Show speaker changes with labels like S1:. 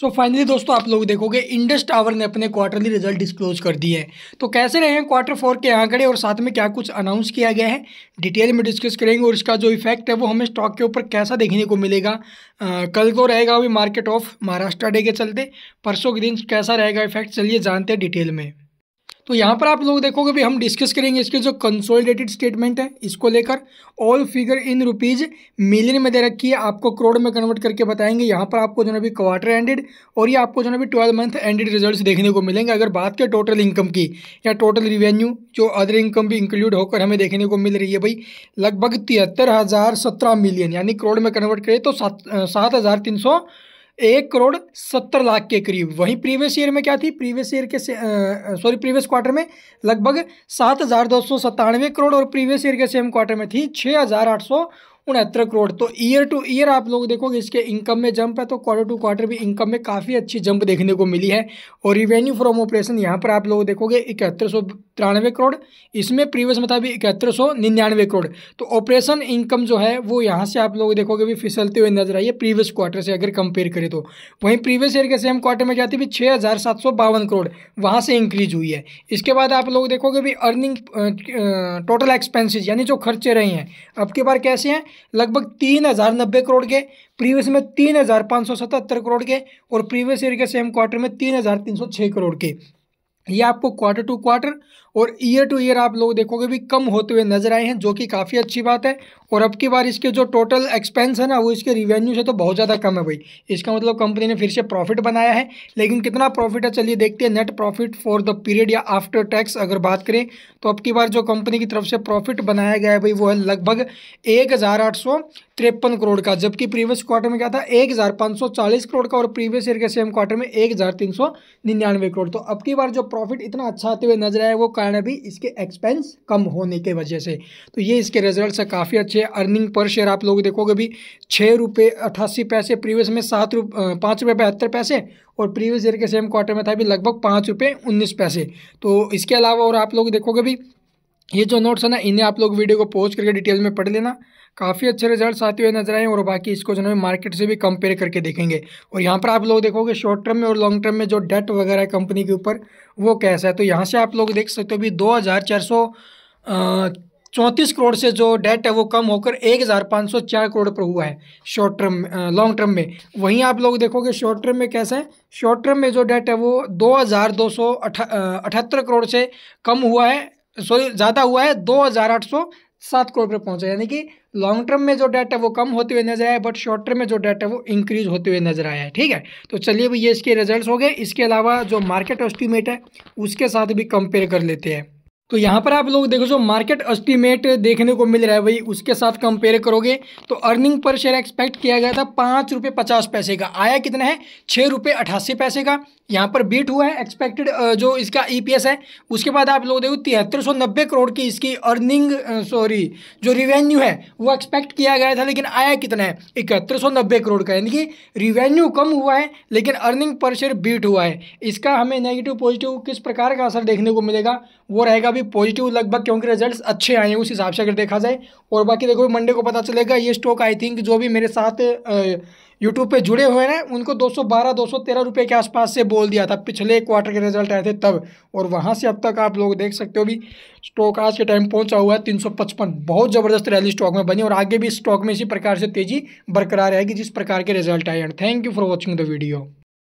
S1: सो so finally दोस्तों आप लोग देखोगे इंडस टावर ने अपने क्वार्टरली रिजल्ट डिस्क्लोज कर दिए हैं तो कैसे रहे हैं क्वार्टर फोर के आंकड़े और साथ में क्या कुछ अनाउंस किया गया है डिटेल में डिस्कस करेंगे और इसका जो इफेक्ट है वो हमें स्टॉक के ऊपर कैसा देखने को मिलेगा आ, कल को रहेगा अभी मार्केट ऑफ महाराष्ट्र डे के चलते परसों के दिन कैसा रहेगा इफेक्ट चलिए जानते हैं डिटेल में तो यहाँ पर आप लोग देखोगे भी हम डिस्कस करेंगे इसके जो कंसोलिडेटेड स्टेटमेंट है इसको लेकर all figure in rupees million में दे रखी है आपको करोड़ में कन्वर्ट करके बताएंगे यहाँ पर आपको जो है अभी क्वार्टर एंडेड और ये आपको जो है अभी ट्वेल्व मंथ एंडेड रिजल्ट देखने को मिलेंगे अगर बात करें टोटल इनकम की या टोटल रिवेन्यू जो अदर इनकम भी इंक्लूड होकर हमें देखने को मिल रही है भाई लगभग तिहत्तर मिलियन यानी करोड़ में कन्वर्ट करें तो सात सात एक करोड़ सत्तर लाख के करीब वहीं प्रीवियस ईयर में क्या थी प्रीवियस ईयर के सॉरी प्रीवियस क्वार्टर में लगभग सात हज़ार दो सौ सत्तानवे करोड़ और प्रीवियस ईयर के सेम क्वार्टर में थी छः हज़ार आठ सौ उनहत्तर करोड़ तो ईयर टू ईयर आप लोग देखोगे इसके इनकम में जंप है तो क्वार्टर टू क्वार्टर भी इनकम में काफ़ी अच्छी जंप देखने को मिली है और रिवेन्यू फ्रॉम ऑपरेशन यहाँ पर आप लोग देखोगे इकहत्तर सौ तिरानवे करोड़ इसमें प्रीवियस भी इकहत्तर सौ निन्यानवे करोड़ तो ऑपरेशन इनकम जो है वो यहाँ से आप लोग देखोगे भी फिसलते हुए नजर आई है प्रीवियस क्वार्टर से अगर कंपेयर करें तो वहीं प्रीवियस ईयर के सेम क्वार्टर में क्या थी भी छः हज़ार सात सौ बावन करोड़ वहाँ से इंक्रीज हुई है इसके बाद आप लोग देखोगे भी अर्निंग टोटल एक्सपेंसिस यानी जो खर्चे रहे हैं अब बार कैसे हैं लगभग तीन हज़ार नब्बे करोड़ के प्रीवियस में तीन हज़ार पाँच सौ सतहत्तर करोड़ के और प्रीवियस ईयर के सेम क्वार्टर में तीन हज़ार तीन सौ छः करोड़ के ये आपको क्वार्टर टू क्वार्टर और ईयर टू ईयर आप लोग देखोगे भी कम होते हुए नजर आए हैं जो कि काफ़ी अच्छी बात है और अब की बार इसके जो टोटल एक्सपेंस है ना वो इसके रिवेन्यू से तो बहुत ज़्यादा कम है भाई इसका मतलब कंपनी ने फिर से प्रॉफिट बनाया है लेकिन कितना प्रॉफिट है चलिए देखते हैं net profit for the period या आफ्टर टैक्स अगर बात करें तो अब की बार जो कंपनी की तरफ से प्रॉफिट बनाया गया है भाई वो है लगभग एक तिरपन करोड़ का जबकि प्रीवियस क्वार्टर में क्या था एक हज़ार पाँच सौ चालीस करोड़ का और प्रीवियस ईयर के सेम क्वार्टर में एक हज़ार तीन सौ निन्यानवे करोड़ तो अब की बार जो प्रॉफिट इतना अच्छा आते हुए नजर आया वो कारण अभी इसके एक्सपेंस कम होने के वजह से तो ये इसके रिजल्ट से काफ़ी अच्छे अर्निंग पर शेयर आप लोग देखोगे भी छः रुपये अठासी पैसे प्रीवियस में सात रुप पाँच रुपये बहत्तर पैसे और प्रीवियस ईयर के सेम क्वार्टर में था भी लगभग पाँच रुपये उन्नीस पैसे तो इसके अलावा और आप लोग देखोगे भी ये जो नोट्स है ना इन्हें आप लोग वीडियो को पोस्ट करके डिटेल में पढ़ लेना काफ़ी अच्छे रिजल्ट आते हुए नजर आए और बाकी इसको जो है मार्केट से भी कंपेयर करके देखेंगे और यहाँ पर आप लोग देखोगे शॉर्ट टर्म में और लॉन्ग टर्म में जो डेट वगैरह है कंपनी के ऊपर वो कैसा है तो यहाँ से आप लोग देख सकते हो भी दो हज़ार चार सौ चौंतीस करोड़ से जो डेट है वो कम होकर एक हज़ार पाँच सौ चार करोड़ पर हुआ है शॉर्ट टर्म लॉन्ग टर्म में वहीं आप लोग देखोगे शॉर्ट टर्म में कैसे है शॉर्ट टर्म में जो डेट है वो दो हज़ार दो सौ अठहत्तर करोड़ से कम हुआ है सॉरी ज़्यादा हुआ है दो हज़ार आठ सौ सात करोड़ रुपये पहुँचा यानी कि लॉन्ग टर्म में जो डेट है वो कम होते हुए नजर आया बट शॉर्ट टर्म में जो डेट है वो इंक्रीज होते हुए नजर आया है ठीक है तो चलिए भी ये इसके रिजल्ट्स हो गए इसके अलावा जो मार्केट एस्टिमेट है उसके साथ भी कंपेयर कर लेते हैं तो यहाँ पर आप लोग देखो जो मार्केट एस्टीमेट देखने को मिल रहा है भाई उसके साथ कंपेयर करोगे तो अर्निंग पर शेयर एक्सपेक्ट किया गया था पाँच रुपये पचास पैसे का आया कितना है छः रुपये अठासी पैसे का यहाँ पर बीट हुआ है एक्सपेक्टेड जो इसका ईपीएस e है उसके बाद आप लोग देखो तिहत्तर सौ नब्बे करोड़ की इसकी अर्निंग सॉरी जो रिवेन्यू है वो एक्सपेक्ट किया गया था लेकिन आया कितना है इकहत्तर सौ नब्बे करोड़ का यानी कि रिवेन्यू कम हुआ है लेकिन अर्निंग पर शेयर बीट हुआ है इसका हमें नेगेटिव पॉजिटिव किस प्रकार का असर देखने को मिलेगा वो रहेगा भी पॉजिटिव लगभग क्योंकि रिजल्ट्स अच्छे आए हैं उस हिसाब से अगर देखा जाए और बाकी देखो मंडे को पता चलेगा ये स्टॉक आई थिंक जो भी मेरे साथ यूट्यूब पे जुड़े हुए हैं उनको 212 213 रुपए के आसपास से बोल दिया था पिछले क्वार्टर के रिजल्ट आए थे तब और वहाँ से अब तक आप लोग देख सकते हो भी स्टॉक आज के टाइम पहुँचा हुआ है तीन बहुत ज़बरदस्त रैली स्टॉक में बनी और आगे भी स्टॉक में इसी प्रकार से तेज़ी बरकरार रहेगी जिस प्रकार के रिजल्ट आए and thank you for watching the video